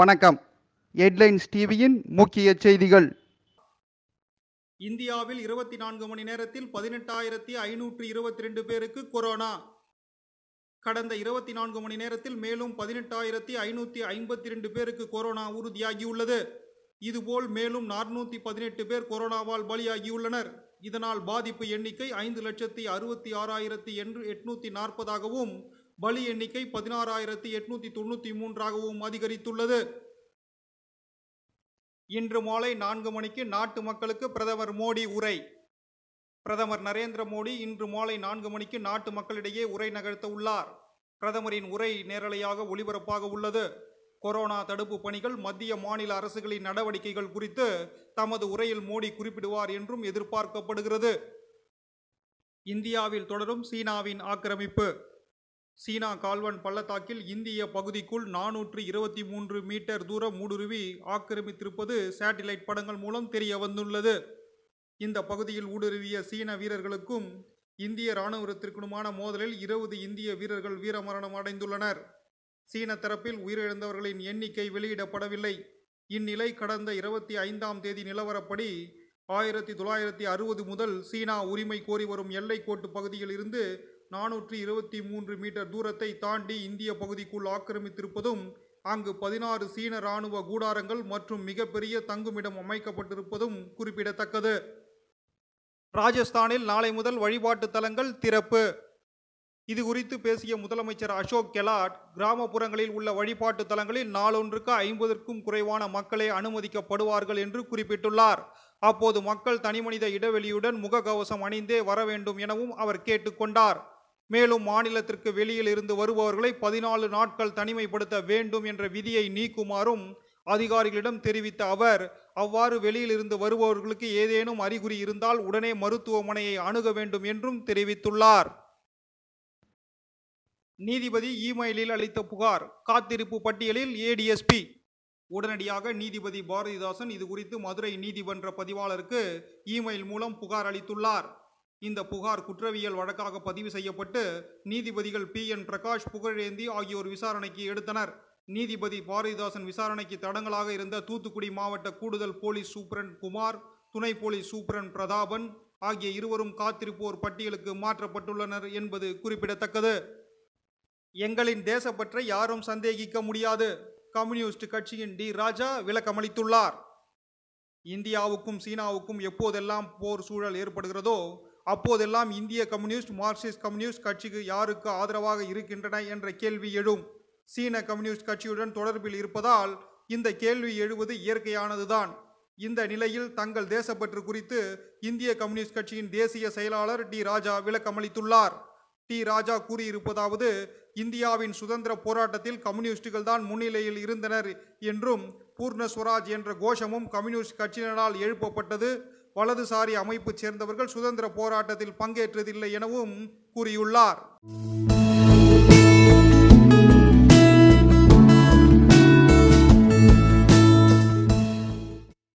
வணக்கம் ஹெட்லைன்ஸ் டிவியின் முக்கிய செய்திகள் இந்தியாவில் இருபத்தி நான்கு மணி நேரத்தில் பதினெட்டாயிரத்தி ஐநூற்று இருபத்தி ரெண்டு பேருக்கு கொரோனா கடந்த இருபத்தி நான்கு மணி நேரத்தில் மேலும் பதினெட்டாயிரத்தி ஐநூற்றி ஐம்பத்தி ரெண்டு பேருக்கு கொரோனா உறுதியாகியுள்ளது இதுபோல் மேலும் நானூற்றி பதினெட்டு பேர் கொரோனாவால் பலியாகியுள்ளனர் இதனால் பாதிப்பு எண்ணிக்கை ஐந்து லட்சத்தி அறுபத்தி ஆறாயிரத்தி எண்ணூற்றி நாற்பதாகவும் பலி எண்ணிக்கை பதினாறாயிரத்தி எட்நூத்தி தொண்ணூத்தி மூன்றாகவும் அதிகரித்துள்ளது இன்று மாலை நான்கு மணிக்கு நாட்டு மக்களுக்கு பிரதமர் மோடி உரை பிரதமர் நரேந்திர மோடி இன்று மாலை நான்கு மணிக்கு நாட்டு மக்களிடையே உரை நகர்த்த உள்ளார் பிரதமரின் உரை நேரலையாக ஒளிபரப்பாக உள்ளது கொரோனா தடுப்பு பணிகள் மத்திய மாநில அரசுகளின் நடவடிக்கைகள் குறித்து தமது உரையில் மோடி குறிப்பிடுவார் என்றும் எதிர்பார்க்கப்படுகிறது இந்தியாவில் தொடரும் சீனாவின் ஆக்கிரமிப்பு சீனா கால்வன் பள்ளத்தாக்கில் இந்திய பகுதிக்குள் நானூற்று இருபத்தி மூன்று மீட்டர் தூரம் ஊடுருவி ஆக்கிரமித்திருப்பது சேட்டிலைட் படங்கள் மூலம் தெரிய வந்துள்ளது இந்த பகுதியில் ஊடுருவிய சீன வீரர்களுக்கும் இந்திய இராணுவத்திற்குமான மோதலில் இருபது இந்திய வீரர்கள் வீரமரணம் அடைந்துள்ளனர் சீன தரப்பில் உயிரிழந்தவர்களின் எண்ணிக்கை வெளியிடப்படவில்லை இந்நிலை கடந்த இருபத்தி ஐந்தாம் தேதி நிலவரப்படி ஆயிரத்தி தொள்ளாயிரத்தி அறுபது முதல் சீனா உரிமை கோரி வரும் எல்லைக்கோட்டு பகுதியில் இருந்து நானூற்றி இருபத்தி மூன்று மீட்டர் தூரத்தை தாண்டி இந்திய பகுதிக்குள் ஆக்கிரமித்திருப்பதும் அங்கு பதினாறு சீன இராணுவ கூடாரங்கள் மற்றும் மிகப்பெரிய தங்குமிடம் அமைக்கப்பட்டிருப்பதும் குறிப்பிடத்தக்கது ராஜஸ்தானில் நாளை முதல் வழிபாட்டு தலங்கள் திறப்பு இது குறித்து பேசிய முதலமைச்சர் அசோக் கெலாட் கிராமப்புறங்களில் உள்ள வழிபாட்டு தலங்களில் நாளொன்றுக்கு ஐம்பதற்கும் குறைவான மக்களே அனுமதிக்கப்படுவார்கள் என்று குறிப்பிட்டுள்ளார் அப்போது மக்கள் தனிமனித இடைவெளியுடன் முகக்கவசம் அணிந்தே வர வேண்டும் எனவும் அவர் கேட்டுக்கொண்டார் மேலும் மாநிலத்திற்கு வெளியில் இருந்து வருபவர்களை பதினாலு நாட்கள் தனிமைப்படுத்த வேண்டும் என்ற விதியை நீக்குமாறும் அதிகாரிகளிடம் தெரிவித்த அவர் அவ்வாறு வெளியில் இருந்து வருபவர்களுக்கு ஏதேனும் அறிகுறி இருந்தால் உடனே மருத்துவமனையை அணுக வேண்டும் என்றும் தெரிவித்துள்ளார் நீதிபதி இமெயிலில் அளித்த புகார் காத்திருப்பு பட்டியலில் ஏடிஎஸ்பி உடனடியாக நீதிபதி பாரதிதாசன் இது குறித்து மதுரை நீதிமன்ற பதிவாளருக்கு இமெயில் மூலம் புகார் அளித்துள்ளார் இந்த புகார் குற்றவியல் வழக்காக பதிவு செய்யப்பட்டு நீதிபதிகள் பி என் பிரகாஷ் புகழேந்தி ஆகியோர் விசாரணைக்கு எடுத்தனர் நீதிபதி பாரதிதாசன் விசாரணைக்கு தடங்களாக இருந்த தூத்துக்குடி மாவட்ட கூடுதல் போலீஸ் சூப்பரன் குமார் துணை போலீஸ் சூப்பரன் பிரதாபன் ஆகிய இருவரும் காத்திருப்போர் பட்டியலுக்கு மாற்றப்பட்டுள்ளனர் என்பது குறிப்பிடத்தக்கது எங்களின் தேசப்பற்றை யாரும் சந்தேகிக்க முடியாது கம்யூனிஸ்ட் கட்சியின் டி ராஜா விளக்கமளித்துள்ளார் இந்தியாவுக்கும் சீனாவுக்கும் எப்போதெல்லாம் போர் சூழல் ஏற்படுகிறதோ அப்போதெல்லாம் இந்திய கம்யூனிஸ்ட் மார்க்சிஸ்ட் கம்யூனிஸ்ட் கட்சிக்கு யாருக்கு ஆதரவாக இருக்கின்றன என்ற கேள்வி எழும் சீன கம்யூனிஸ்ட் கட்சியுடன் தொடர்பில் இருப்பதால் இந்த கேள்வி எழுவது இயற்கையானதுதான் இந்த நிலையில் தங்கள் தேசப்பற்று குறித்து இந்திய கம்யூனிஸ்ட் கட்சியின் தேசிய செயலாளர் டி ராஜா விளக்கமளித்துள்ளார் டி ராஜா கூறியிருப்பதாவது இந்தியாவின் சுதந்திர போராட்டத்தில் கம்யூனிஸ்டுகள் தான் முன்னிலையில் இருந்தனர் என்றும் பூர்ணஸ்வராஜ் என்ற கோஷமும் கம்யூனிஸ்ட் கட்சியினரால் எழுப்பப்பட்டது வலதுசாரி அமைப்பு சேர்ந்தவர்கள் சுதந்திர போராட்டத்தில் பங்கேற்றதில்லை எனவும் கூறியுள்ளார்